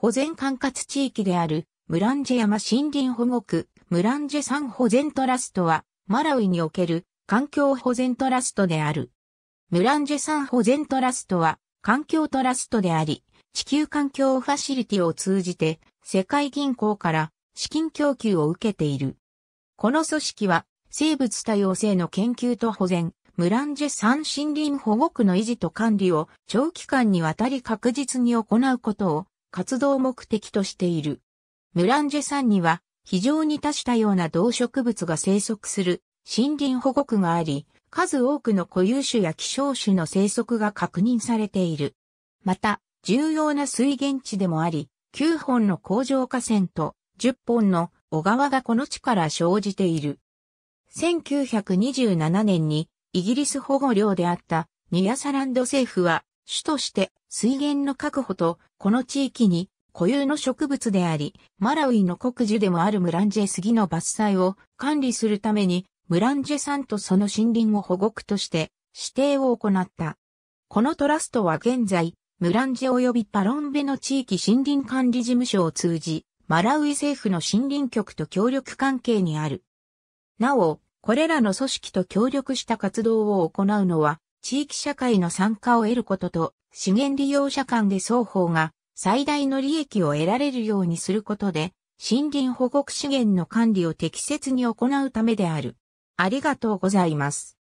保全管轄地域であるムランジェ山森林保護区ムランジェ山保全トラストはマラウイにおける環境保全トラストである。ムランジェ山保全トラストは環境トラストであり、地球環境ファシリティを通じて世界銀行から資金供給を受けている。この組織は生物多様性の研究と保全、ムランジェ山森林保護区の維持と管理を長期間にわたり確実に行うことを活動目的としている。ムランジェ山には非常に多種多様な動植物が生息する森林保護区があり、数多くの固有種や希少種の生息が確認されている。また、重要な水源地でもあり、9本の工場河川と10本の小川がこの地から生じている。1927年にイギリス保護領であったニアサランド政府は主として水源の確保と、この地域に固有の植物であり、マラウイの国樹でもあるムランジェ杉の伐採を管理するために、ムランジェ山とその森林を保護区として指定を行った。このトラストは現在、ムランジェ及びパロンベの地域森林管理事務所を通じ、マラウイ政府の森林局と協力関係にある。なお、これらの組織と協力した活動を行うのは、地域社会の参加を得ることと、資源利用者間で双方が最大の利益を得られるようにすることで、森林保護区資源の管理を適切に行うためである。ありがとうございます。